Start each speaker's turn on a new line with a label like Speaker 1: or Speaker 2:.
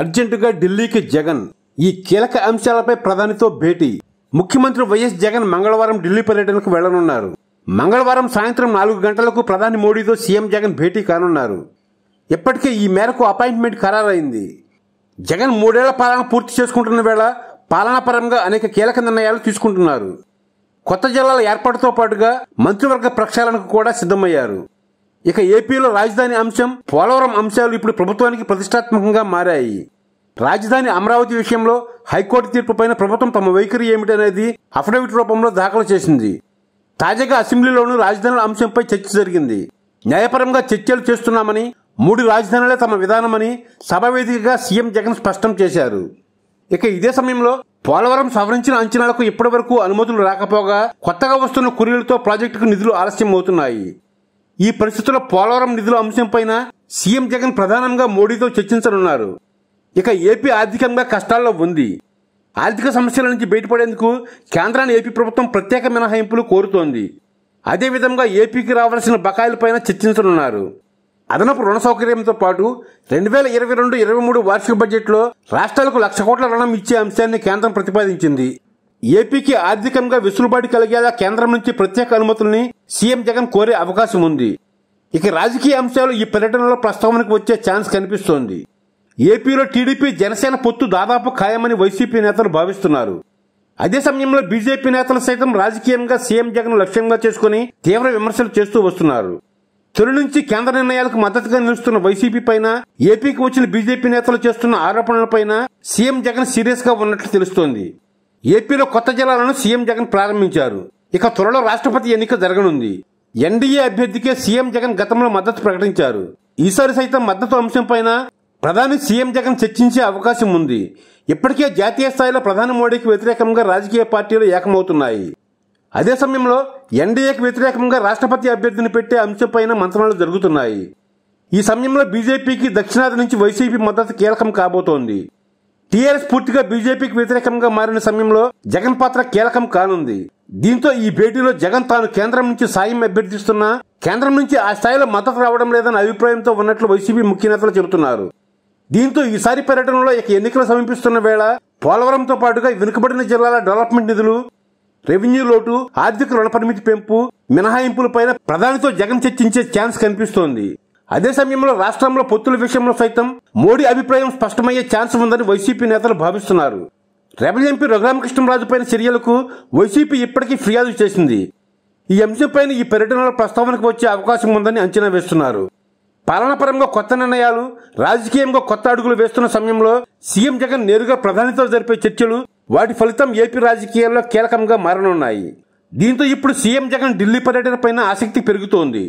Speaker 1: అర్జెంటుగా ఢిల్లీకి జగన్ ఈ కీలక అంశాలపై ప్రధానితో భేటీ ముఖ్యమంత్రి వైఎస్ జగన్ మంగళవారం ఢిల్లీ పర్యటనకు వెళ్లనున్నారు మంగళవారం సాయంత్రం నాలుగు గంటలకు ప్రధాని మోడీతో సీఎం జగన్ భేటీ కానున్నారు ఇప్పటికే ఈ మేరకు అపాయింట్మెంట్ ఖరారైంది జగన్ మూడేళ్ల పాలన పూర్తి చేసుకుంటున్న వేళ పాలనాపరంగా అనేక కీలక నిర్ణయాలు తీసుకుంటున్నారు కొత్త జిల్లాల ఏర్పాటుతో పాటుగా మంత్రివర్గ ప్రక్షాళనకు కూడా సిద్ధమయ్యారు ఇక ఏపీలో రాజధాని అంశం పోలవరం అంశాలు ఇప్పుడు ప్రభుత్వానికి ప్రతిష్టాత్మకంగా మారాయి రాజధాని అమరావతి విషయంలో హైకోర్టు తీర్పుపైన ప్రభుత్వం తమ వైఖరి ఏమిటనేది అఫిడవిట్ రూపంలో దాఖలు చేసింది తాజాగా అసెంబ్లీలోనూ రాజధానుల అంశంపై చర్చ జరిగింది న్యాయపరంగా చర్చలు చేస్తున్నామని మూడు రాజధానులే తమ విధానమని వేదికగా సీఎం జగన్ స్పష్టం చేశారు ఇక ఇదే సమయంలో పోలవరం సవరించిన అంచనాలకు ఇప్పటి వరకు అనుమతులు రాకపోగా కొత్తగా వస్తున్న కురీలతో ప్రాజెక్టుకు నిధులు ఆలస్యం అవుతున్నాయి ఈ పరిస్థితుల్లో పోలవరం నిధుల అంశంపైన సీఎం జగన్ ప్రధానంగా మోడీతో చర్చించనున్నారు ఇక ఏపీ ఆర్థికంగా కష్టాల్లో ఉంది ఆర్థిక సమస్యల నుంచి బయటపడేందుకు కేంద్రాన్ని ఏపీ ప్రభుత్వం ప్రత్యేక మినహాయింపులు కోరుతోంది అదేవిధంగా ఏపీకి రావాల్సిన బకాయిలపైన చర్చించనున్నారు అదనపు రుణ సౌకర్యంతో పాటు రెండు వేల ఇరవై రెండు ఇరవై మూడు వార్షిక బడ్జెట్లో రాష్ట్రాలకు లక్ష కోట్ల రుణం ఇచ్చే అంశాన్ని కేంద్రం ప్రతిపాదించింది ఏపీకి ఆర్థికంగా వెసులుబాటు కలిగేలా కేంద్రం నుంచి ప్రత్యేక అనుమతుల్ని సీఎం జగన్ కోరే అవకాశం ఉంది ఇక రాజకీయ అంశాలు ఈ పర్యటనలో ప్రస్తావనకు వచ్చే ఛాన్స్ కనిపిస్తోంది ఏపీలో టీడీపీ జనసేన పొత్తు దాదాపు ఖాయమని వైసీపీ నేతలు భావిస్తున్నారు అదే సమయంలో బీజేపీ నేతలు సైతం రాజకీయంగా సీఎం జగన్ లక్ష్యంగా చేసుకుని తీవ్ర విమర్శలు చేస్తూ వస్తున్నారు తొలి నుంచి కేంద్ర నిర్ణయాలకు మద్దతుగా నిలుస్తున్న వైసీపీ పైన ఏపీకి వచ్చిన బీజేపీ నేతలు చేస్తున్న ఆరోపణలపైన సీఎం జగన్ సీరియస్ గా ఉన్నట్లు తెలుస్తోంది ఏపీలో కొత్త జిల్లాలను సీఎం జగన్ ప్రారంభించారు ఇక త్వరలో రాష్ట్రపతి ఎన్నిక జరగనుంది ఎన్డీఏ అభ్యర్థికే సీఎం జగన్ గతంలో మద్దతు ప్రకటించారు ఈసారి సైతం మద్దతు అంశంపైన ప్రధాని సీఎం జగన్ చర్చించే అవకాశం ఉంది ఇప్పటికే జాతీయ స్థాయిలో ప్రధాని మోడీకి వ్యతిరేకంగా రాజకీయ పార్టీలు ఏకమవుతున్నాయి అదే సమయంలో ఎన్డీఏకి వ్యతిరేకంగా రాష్ట్రపతి అభ్యర్థిని పెట్టే అంశంపైన మంత్రణలు జరుగుతున్నాయి ఈ సమయంలో బీజేపీకి దక్షిణాది నుంచి వైసీపీ మద్దతు కీలకం కాబోతోంది టీఆర్ఎస్ పూర్తిగా బీజేపీకి వ్యతిరేకంగా మారిన సమయంలో జగన్ పాత్ర కీలకం కానుంది దీంతో ఈ భేటీలో జగన్ తాను కేంద్రం నుంచి సాయం అభ్యర్థిస్తున్నా కేంద్రం నుంచి ఆ స్థాయిలో మద్దతు రావడం లేదన్న అభిప్రాయంతో ఉన్నట్లు వైసీపీ ముఖ్య నేతలు చెబుతున్నారు దీంతో ఈసారి పర్యటనలో ఇక ఎన్నికలు సమీపిస్తున్న వేళ పోలవరంతో పాటుగా వెనుకబడిన జిల్లాల డెవలప్మెంట్ నిధులు రెవెన్యూ లోటు ఆర్థిక రుణ పరిమితి పెంపు మినహాయింపులపైన ప్రధానితో జగన్ చర్చించే ఛాన్స్ కనిపిస్తోంది అదే సమయంలో రాష్ట్రంలో పొత్తుల విషయంలో సైతం మోడీ అభిప్రాయం స్పష్టమయ్యే ఛాన్స్ ఉందని వైసీపీ నేతలు భావిస్తున్నారు రెబల్ ఎంపీ రఘురామకృష్ణరాజు పైన చర్యలకు వైసీపీ ఇప్పటికీ ఫిర్యాదు చేసింది ఈ అంశంపైన ఈ పర్యటనలో ప్రస్తావనకు వచ్చే అవకాశం ఉందని అంచనా వేస్తున్నారు పాలనాపరంగా కొత్త నిర్ణయాలు రాజకీయంగా కొత్త అడుగులు వేస్తున్న సమయంలో సీఎం జగన్ నేరుగా ప్రధానితో జరిపే చర్చలు వాటి ఫలితం ఏపీ రాజకీయాల్లో కీలకంగా మారనున్నాయి దీంతో ఇప్పుడు సీఎం జగన్ ఢిల్లీ పర్యటన పైన ఆసక్తి పెరుగుతోంది